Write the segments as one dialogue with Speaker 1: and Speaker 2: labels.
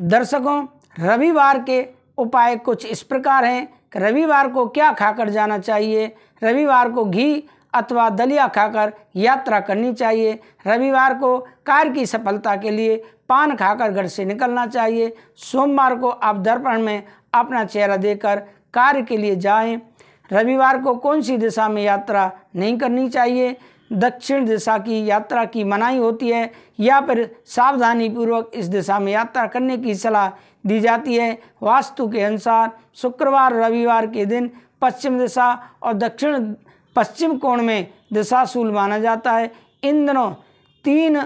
Speaker 1: दर्शकों रविवार के उपाय कुछ इस प्रकार हैं कि रविवार को क्या खाकर जाना चाहिए रविवार को घी अथवा दलिया खाकर यात्रा करनी चाहिए रविवार को कार्य की सफलता के लिए पान खाकर घर से निकलना चाहिए सोमवार को आप दर्पण में अपना चेहरा देकर कार्य के लिए जाएं रविवार को कौन सी दिशा में यात्रा नहीं करनी चाहिए दक्षिण दिशा की यात्रा की मनाही होती है या फिर सावधानी पूर्वक इस दिशा में यात्रा करने की सलाह दी जाती है वास्तु के अनुसार शुक्रवार रविवार के दिन पश्चिम दिशा और दक्षिण पश्चिम कोण में दिशाशूल माना जाता है इन दिनों तीन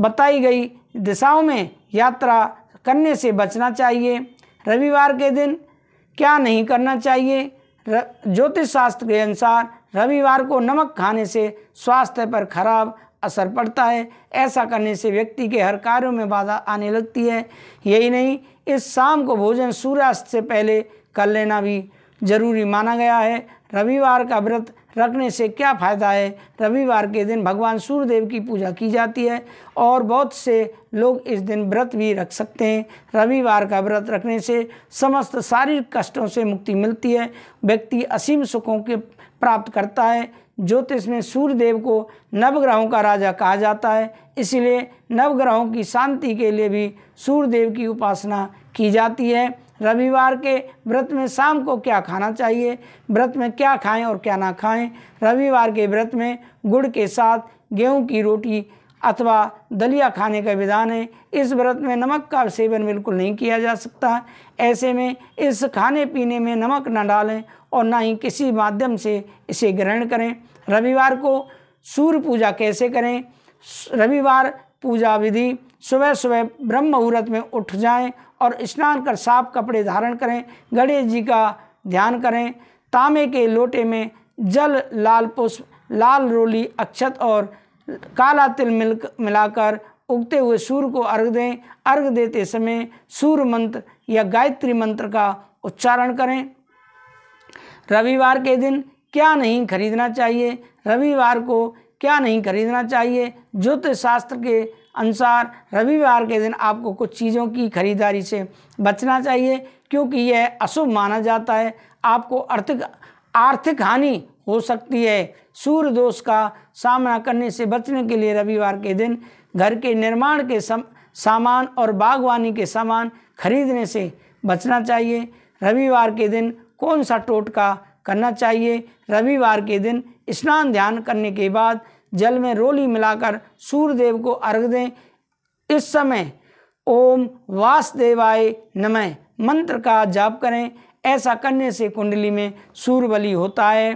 Speaker 1: बताई गई दिशाओं में यात्रा करने से बचना चाहिए रविवार के दिन क्या नहीं करना चाहिए ज्योतिष शास्त्र के अनुसार रविवार को नमक खाने से स्वास्थ्य पर खराब असर पड़ता है ऐसा करने से व्यक्ति के हर कार्यों में बाधा आने लगती है यही नहीं इस शाम को भोजन सूर्यास्त से पहले कर लेना भी जरूरी माना गया है रविवार का व्रत रखने से क्या फ़ायदा है रविवार के दिन भगवान सूर्यदेव की पूजा की जाती है और बहुत से लोग इस दिन व्रत भी रख सकते हैं रविवार का व्रत रखने से समस्त शारीरिक कष्टों से मुक्ति मिलती है व्यक्ति असीम सुखों के प्राप्त करता है ज्योतिष में सूर्यदेव को नवग्रहों का राजा कहा जाता है इसलिए नवग्रहों की शांति के लिए भी सूर्यदेव की उपासना की जाती है रविवार के व्रत में शाम को क्या खाना चाहिए व्रत में क्या खाएं और क्या ना खाएं रविवार के व्रत में गुड़ के साथ गेहूं की रोटी अथवा दलिया खाने का विधान है इस व्रत में नमक का सेवन बिल्कुल नहीं किया जा सकता ऐसे में इस खाने पीने में नमक न डालें और ना ही किसी माध्यम से इसे ग्रहण करें रविवार को सूर्य पूजा कैसे करें रविवार पूजा विधि सुबह सुबह ब्रह्म मुहूर्त में उठ जाएं और स्नान कर साफ कपड़े धारण करें गणेश जी का ध्यान करें तांबे के लोटे में जल लाल पुष्प लाल रोली अक्षत और काला तिल मिल मिलाकर उगते हुए सूर्य को अर्घ दें अर्घ देते समय सूर्य मंत्र या गायत्री मंत्र का उच्चारण करें रविवार के दिन क्या नहीं खरीदना चाहिए रविवार को क्या नहीं खरीदना चाहिए ज्योतिष शास्त्र के अनुसार रविवार के दिन आपको कुछ चीज़ों की खरीदारी से बचना चाहिए क्योंकि यह अशुभ माना जाता है आपको आर्थिक आर्थिक हानि हो सकती है सूर्य दोष का सामना करने से बचने के लिए रविवार के दिन घर के निर्माण के सम, सामान और बागवानी के सामान खरीदने से बचना चाहिए रविवार के दिन कौन सा टोटका करना चाहिए रविवार के दिन स्नान ध्यान करने के बाद जल में रोली मिलाकर सूर्यदेव को अर्घ दें इस समय ओम वासदेवाय नमः मंत्र का जाप करें ऐसा करने से कुंडली में सूर्य बलि होता है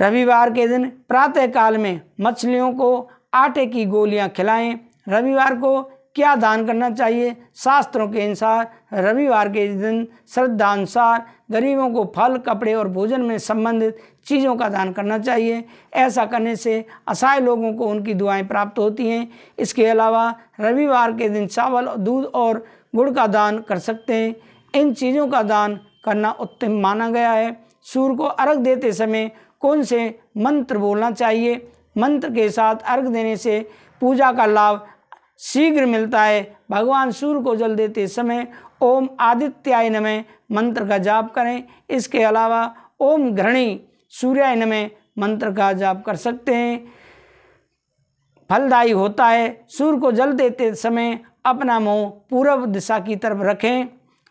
Speaker 1: रविवार के दिन प्रातः काल में मछलियों को आटे की गोलियां खिलाएं रविवार को क्या दान करना चाहिए शास्त्रों के अनुसार रविवार के दिन श्रद्धानुसार गरीबों को फल कपड़े और भोजन में संबंधित चीज़ों का दान करना चाहिए ऐसा करने से असहाय लोगों को उनकी दुआएं प्राप्त होती हैं इसके अलावा रविवार के दिन चावल दूध और गुड़ का दान कर सकते हैं इन चीज़ों का दान करना उत्तम माना गया है सूर्य को अर्घ देते समय कौन से मंत्र बोलना चाहिए मंत्र के साथ अर्घ देने से पूजा का लाभ शीघ्र मिलता है भगवान सूर्य को जल देते समय ओम आदित्याय नमः मंत्र का जाप करें इसके अलावा ओम घृणी सूर्याय नमः मंत्र का जाप कर सकते हैं फलदायी होता है सूर्य को जल देते समय अपना मुंह पूर्व दिशा की तरफ रखें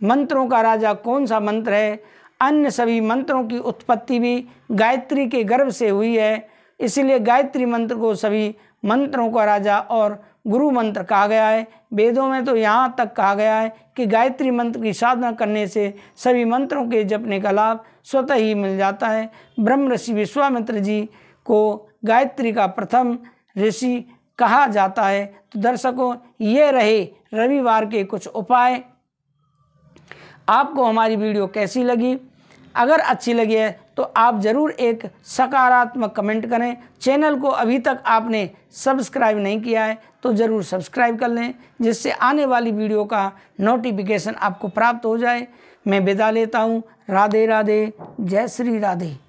Speaker 1: मंत्रों का राजा कौन सा मंत्र है अन्य सभी मंत्रों की उत्पत्ति भी गायत्री के गर्भ से हुई है इसलिए गायत्री मंत्र को सभी मंत्रों का राजा और गुरु मंत्र कहा गया है वेदों में तो यहाँ तक कहा गया है कि गायत्री मंत्र की साधना करने से सभी मंत्रों के जपने का लाभ स्वतः ही मिल जाता है ब्रह्म ऋषि विश्वामित्र जी को गायत्री का प्रथम ऋषि कहा जाता है तो दर्शकों ये रहे रविवार के कुछ उपाय आपको हमारी वीडियो कैसी लगी अगर अच्छी लगी है तो आप ज़रूर एक सकारात्मक कमेंट करें चैनल को अभी तक आपने सब्सक्राइब नहीं किया है तो ज़रूर सब्सक्राइब कर लें जिससे आने वाली वीडियो का नोटिफिकेशन आपको प्राप्त हो जाए मैं विदा लेता हूँ राधे राधे जय श्री राधे